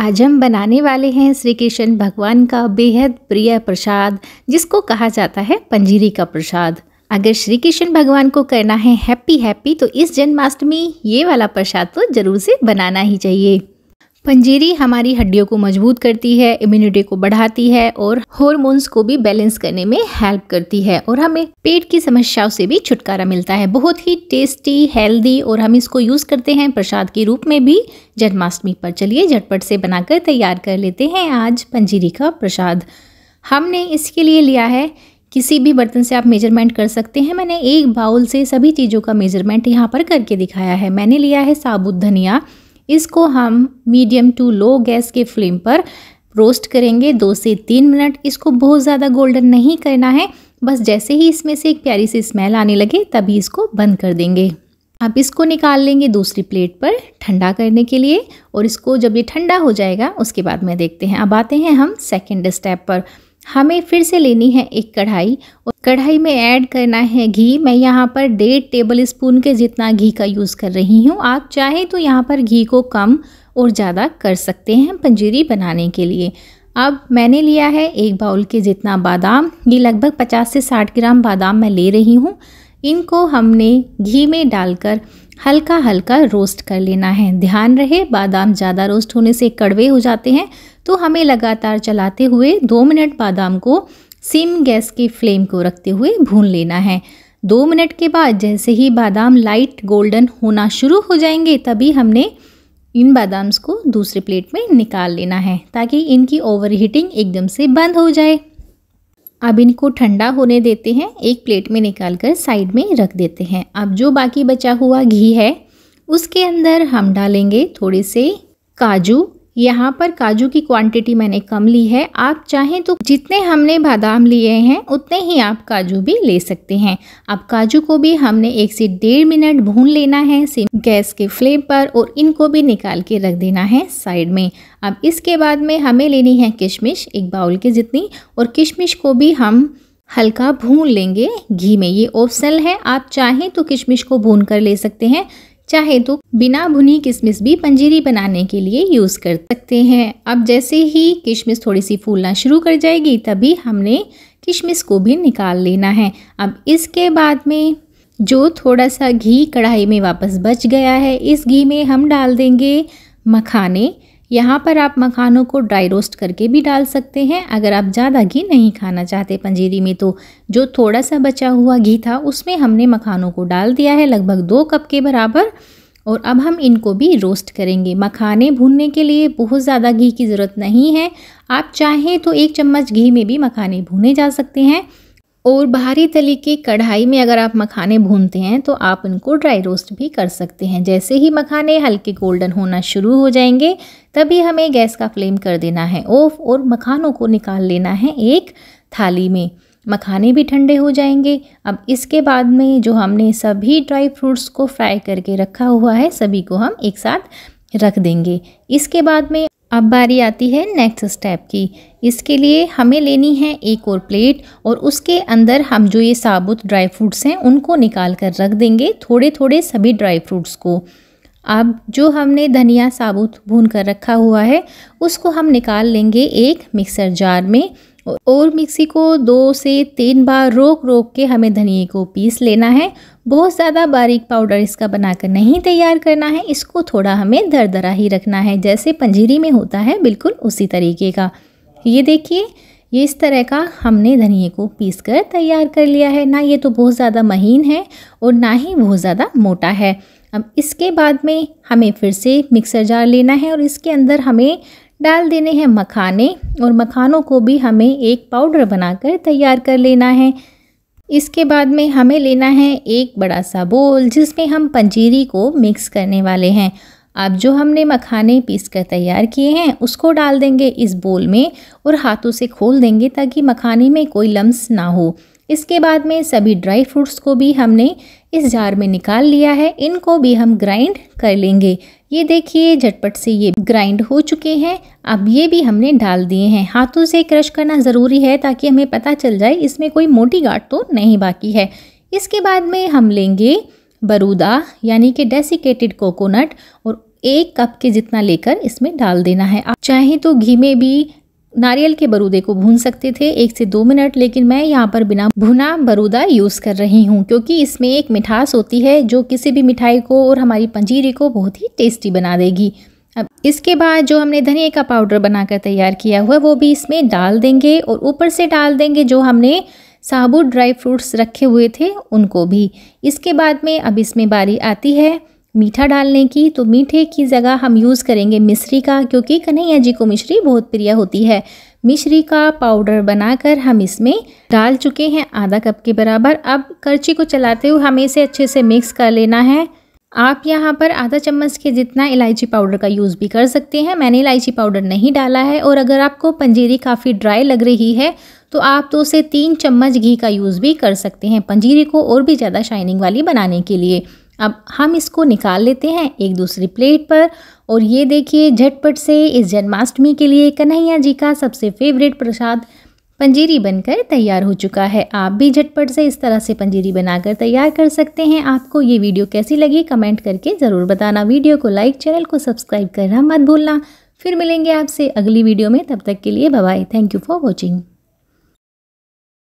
आज हम बनाने वाले हैं श्री कृष्ण भगवान का बेहद प्रिय प्रसाद जिसको कहा जाता है पंजीरी का प्रसाद अगर श्री कृष्ण भगवान को करना है हैप्पी हैप्पी तो इस जन्माष्टमी ये वाला प्रसाद तो ज़रूर से बनाना ही चाहिए पंजीरी हमारी हड्डियों को मजबूत करती है इम्यूनिटी को बढ़ाती है और हॉर्मोन्स को भी बैलेंस करने में हेल्प करती है और हमें पेट की समस्याओं से भी छुटकारा मिलता है बहुत ही टेस्टी हेल्दी और हम इसको यूज़ करते हैं प्रसाद के रूप में भी जन्माष्टमी पर चलिए झटपट से बनाकर तैयार कर लेते हैं आज पंजीरी का प्रसाद हमने इसके लिए लिया है किसी भी बर्तन से आप मेजरमेंट कर सकते हैं मैंने एक बाउल से सभी चीज़ों का मेजरमेंट यहाँ पर करके दिखाया है मैंने लिया है साबुत धनिया इसको हम मीडियम टू लो गैस के फ्लेम पर रोस्ट करेंगे दो से तीन मिनट इसको बहुत ज़्यादा गोल्डन नहीं करना है बस जैसे ही इसमें से एक प्यारी सी स्मेल आने लगे तभी इसको बंद कर देंगे अब इसको निकाल लेंगे दूसरी प्लेट पर ठंडा करने के लिए और इसको जब ये ठंडा हो जाएगा उसके बाद में देखते हैं अब आते हैं हम सेकेंड स्टेप पर हमें फिर से लेनी है एक कढ़ाई और कढ़ाई में ऐड करना है घी मैं यहाँ पर डेढ़ टेबल स्पून के जितना घी का यूज़ कर रही हूँ आप चाहें तो यहाँ पर घी को कम और ज़्यादा कर सकते हैं पंजीरी बनाने के लिए अब मैंने लिया है एक बाउल के जितना बादाम ये लगभग 50 से 60 ग्राम बादाम मैं ले रही हूँ इनको हमने घी में डालकर हल्का हल्का रोस्ट कर लेना है ध्यान रहे बादाम ज़्यादा रोस्ट होने से कड़वे हो जाते हैं तो हमें लगातार चलाते हुए दो मिनट बादाम को सिम गैस की फ्लेम को रखते हुए भून लेना है दो मिनट के बाद जैसे ही बादाम लाइट गोल्डन होना शुरू हो जाएंगे तभी हमने इन बादाम्स को दूसरे प्लेट में निकाल लेना है ताकि इनकी ओवर हीटिंग एकदम से बंद हो जाए अब इनको ठंडा होने देते हैं एक प्लेट में निकाल कर साइड में रख देते हैं अब जो बाकी बचा हुआ घी है उसके अंदर हम डालेंगे थोड़े से काजू यहाँ पर काजू की क्वांटिटी मैंने कम ली है आप चाहें तो जितने हमने बादाम लिए हैं उतने ही आप काजू भी ले सकते हैं अब काजू को भी हमने एक से डेढ़ मिनट भून लेना है गैस के फ्लेम पर और इनको भी निकाल के रख देना है साइड में अब इसके बाद में हमें लेनी है किशमिश एक बाउल के जितनी और किशमिश को भी हम हल्का भून लेंगे घी में ये ऑप्शनल है आप चाहें तो किशमिश को भून कर ले सकते हैं चाहे तो बिना भुनी किशमिश भी पंजीरी बनाने के लिए यूज़ कर सकते हैं अब जैसे ही किशमिश थोड़ी सी फूलना शुरू कर जाएगी तभी हमने किशमिश को भी निकाल लेना है अब इसके बाद में जो थोड़ा सा घी कढ़ाई में वापस बच गया है इस घी में हम डाल देंगे मखाने यहाँ पर आप मखानों को ड्राई रोस्ट करके भी डाल सकते हैं अगर आप ज़्यादा घी नहीं खाना चाहते पंजीरी में तो जो थोड़ा सा बचा हुआ घी था उसमें हमने मखानों को डाल दिया है लगभग दो कप के बराबर और अब हम इनको भी रोस्ट करेंगे मखाने भूनने के लिए बहुत ज़्यादा घी की ज़रूरत नहीं है आप चाहें तो एक चम्मच घी में भी मखाने भूने जा सकते हैं और बाहरी तली की कढ़ाई में अगर आप मखाने भूनते हैं तो आप इनको ड्राई रोस्ट भी कर सकते हैं जैसे ही मखाने हल्के गोल्डन होना शुरू हो जाएंगे तभी हमें गैस का फ्लेम कर देना है ऑफ और मखानों को निकाल लेना है एक थाली में मखाने भी ठंडे हो जाएंगे अब इसके बाद में जो हमने सभी ड्राई फ्रूट्स को फ्राई करके रखा हुआ है सभी को हम एक साथ रख देंगे इसके बाद में अब बारी आती है नेक्स्ट स्टेप की इसके लिए हमें लेनी है एक और प्लेट और उसके अंदर हम जो ये साबुत ड्राई फ्रूट्स हैं उनको निकाल कर रख देंगे थोड़े थोड़े सभी ड्राई फ्रूट्स को अब जो हमने धनिया साबुत भून कर रखा हुआ है उसको हम निकाल लेंगे एक मिक्सर जार में और मिक्सी को दो से तीन बार रोक रोक के हमें धनिए को पीस लेना है बहुत ज़्यादा बारीक पाउडर इसका बनाकर नहीं तैयार करना है इसको थोड़ा हमें दरदरा ही रखना है जैसे पंजीरी में होता है बिल्कुल उसी तरीके का ये देखिए ये इस तरह का हमने धनिए को पीस कर तैयार कर लिया है ना ये तो बहुत ज़्यादा महीन है और ना ही बहुत ज़्यादा मोटा है अब इसके बाद में हमें फिर से मिक्सर जार लेना है और इसके अंदर हमें डाल देने हैं मखाने और मखानों को भी हमें एक पाउडर बनाकर तैयार कर लेना है इसके बाद में हमें लेना है एक बड़ा सा बोल जिसमें हम पंजीरी को मिक्स करने वाले हैं अब जो हमने मखाने पीस कर तैयार किए हैं उसको डाल देंगे इस बोल में और हाथों से खोल देंगे ताकि मखाने में कोई लम्स ना हो इसके बाद में सभी ड्राई फ्रूट्स को भी हमने इस जार में निकाल लिया है इनको भी हम ग्राइंड कर लेंगे ये देखिए झटपट से ये ग्राइंड हो चुके हैं अब ये भी हमने डाल दिए हैं हाथों से क्रश करना ज़रूरी है ताकि हमें पता चल जाए इसमें कोई मोटी गाठ तो नहीं बाकी है इसके बाद में हम लेंगे बरूदा यानी कि डेसिकेटेड कोकोनट और एक कप के जितना लेकर इसमें डाल देना है आप चाहें तो घी में भी नारियल के बरूदे को भून सकते थे एक से दो मिनट लेकिन मैं यहाँ पर बिना भुना बरूदा यूज़ कर रही हूँ क्योंकि इसमें एक मिठास होती है जो किसी भी मिठाई को और हमारी पंजीरी को बहुत ही टेस्टी बना देगी अब इसके बाद जो हमने धनिए का पाउडर बनाकर तैयार किया हुआ वो भी इसमें डाल देंगे और ऊपर से डाल देंगे जो हमने साबुत ड्राई फ्रूट्स रखे हुए थे उनको भी इसके बाद में अब इसमें बारी आती है मीठा डालने की तो मीठे की जगह हम यूज़ करेंगे मिश्री का क्योंकि कन्हैया जी को मिश्री बहुत प्रिय होती है मिश्री का पाउडर बनाकर हम इसमें डाल चुके हैं आधा कप के बराबर अब करछी को चलाते हुए हमें इसे अच्छे से मिक्स कर लेना है आप यहाँ पर आधा चम्मच के जितना इलायची पाउडर का यूज़ भी कर सकते हैं मैंने इलायची पाउडर नहीं डाला है और अगर आपको पंजीरी काफ़ी ड्राई लग रही है तो आप दो तो से तीन चम्मच घी का यूज़ भी कर सकते हैं पंजीरी को और भी ज़्यादा शाइनिंग वाली बनाने के लिए अब हम इसको निकाल लेते हैं एक दूसरी प्लेट पर और ये देखिए झटपट से इस जन्माष्टमी के लिए कन्हैया जी का सबसे फेवरेट प्रसाद पंजीरी बनकर तैयार हो चुका है आप भी झटपट से इस तरह से पंजीरी बनाकर तैयार कर सकते हैं आपको ये वीडियो कैसी लगी कमेंट करके ज़रूर बताना वीडियो को लाइक चैनल को सब्सक्राइब करना मत भूलना फिर मिलेंगे आपसे अगली वीडियो में तब तक के लिए bye thank you for watching